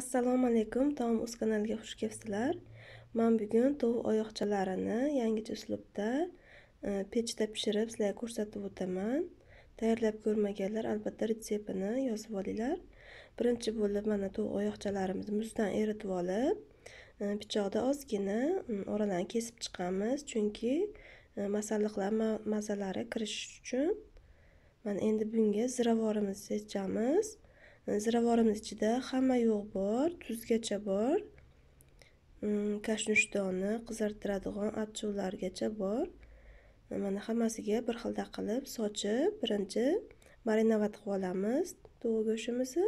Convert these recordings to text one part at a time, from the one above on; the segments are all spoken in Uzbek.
assalomu alaykum taom uz kanaliga xush kelibsizlar man bugun tovuq oyoqchalarini yangicha uslubda e, pechda pishirib sizlarga ko'rsatib o'taman tayyorlab ko'rmaganlar albatta retseptini yozib olinglar birinchi bo'lib mana tovuq oyoqchalarimizni muzdan eritib olib e, pichoqda ozgina oralarini kesib chiqamiz chunki e, masalliqlar mazalari kirishishi uchun mana endi bunga ziravorimizni sechamiz ziravorimiz ichida hamma yo'q bor tuzgacha bor mm, kashnushdoni qizartiradigan achchuvlargacha bor mana hammasiga bir xilda qilib sochib birinchi marinovat qilib olamiz tovuq go'shtimizni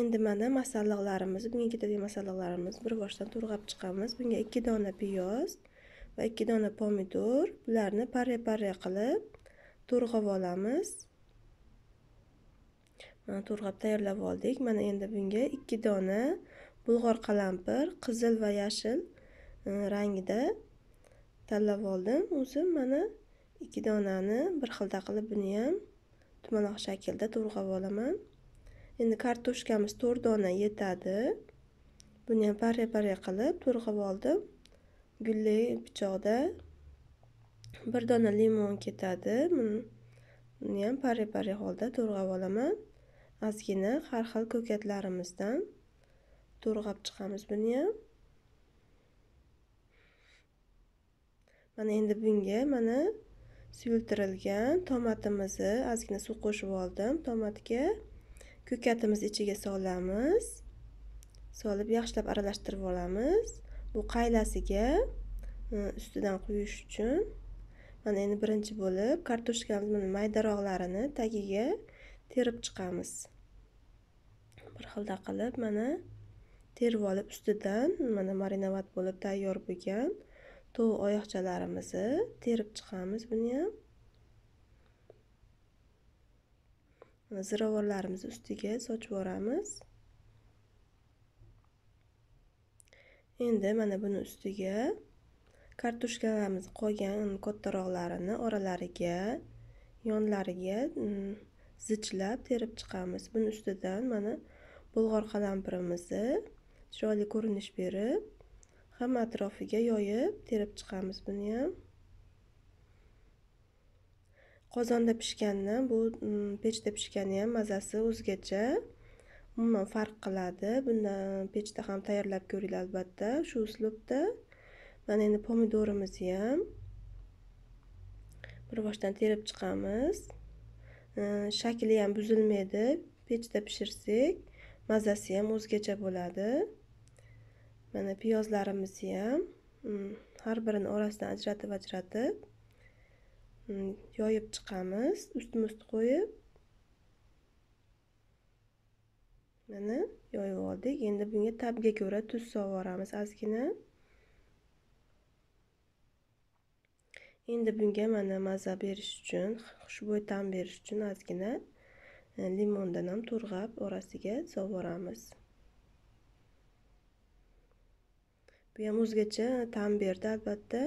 endi mana masalliqlarimiz bunga ketadigan masalliqlarimiz bir boshdan to'rg'ab chiqamiz bunga ikki dona piyoz va ikki dona pomidor bularni parre parre qilib to'rg'ab olamiz to'rg'ab tayyorlab oldik mana endi bunga ikki dona bulg'or qalampir qizil va yashil e, rangida tanlab oldim o'zi mana ikki donani bir xilda qilib buni ham tumaloq shaklda to'rg'ab olaman endi kartoshkamiz to'rt dona yetadi buni ham parra parra qilib to'rg'ab oldim gulli pichoqda bir dona limon ketadi buni ham parra parra holda to'rg'ab olaman ozgina har xil ko'katlarimizdan to'rg'ab chiqamiz buni ham mana endi bunga mana suyultirilgan tomatimizni ozgina suv qo'shib oldim tomatga ko'katimiz ichiga solamiz solib yaxshilab aralashtirib olamiz bu qaylasiga e, ustidan quyish uchun mana endi birinchi bo'lib kartoshkamizni maydaroqlarini tagiga terib chiqamiz bir xilda qilib mana terib olib ustidan mana marinovat bo'lib tayyor bo'lgan tovuq oyoqchalarimizni terib chiqamiz buni ham ziravorlarimizni ustiga sochib yuboramiz endi mana buni ustiga kartoshkalarimiz qolgan kattaroqlarini oralariga yonlariga mm, zichlab terib chiqamiz buni ustidan mana bulg'or qalampirimizni chiroyli ko'rinish berib hamma atrofiga yoyib terib chiqamiz buni ham qozonda pishganni bu mm, pechda pishgani ham mazasi o'zgacha umuman farq qiladi buni mm, pechda ham tayyorlab ko'ringlar albatta shu uslubda mana endi pomidorimizni ham bir boshdan terib chiqamiz shakli ham buzilmaydi pechda pishirsak mazasi ham o'zgacha bo'ladi mana piyozlarimizni ham hmm, har birini orasidan ajratib ajratib hmm, yoyib chiqamiz ustma ust qo'yib mana yoyib oldik endi bunga tabga ko'ra tuz solib yuboramiz ozgina endi bunga mana maza berish uchun xushbo'y ta'm berish uchun ozgina e, limondan ham to'rg'ab orasiga sovuramiz bu ham o'zgacha ta'm berdi albatta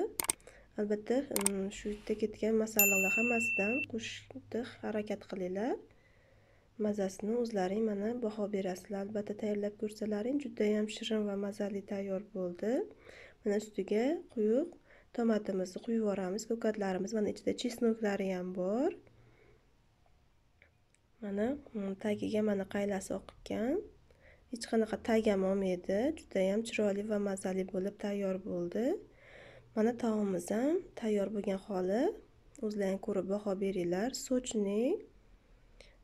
albatta e, shu yerda ketgan masalliqlar hammasidan qo'shishni harakat qilinglar mazasini o'zlaring mana baho berasizlar albatta tayyorlab ko'rsalaring ham shirin va mazali tayyor bo'ldi mana ustiga quyuq tomatimizni quyib yuboramiz ko'katlarimiz mana ichida chesnoklari ham bor mana tagiga mana qaylasi oqibgan hech qanaqa tag ham olmaydi judayam chiroyli va mazali bo'lib tayyor bo'ldi mana taomimiz ham tayyor bo'lgan holi o'zlaring ko'rib baho beringlar sochni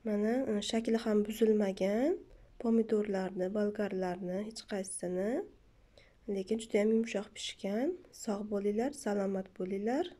mana shakli ham buzilmagan pomidorlarni bolgarlarni hech qaysisini lekin judayam yumshoq pishgan sog' bo'linglar salomat bo'linglar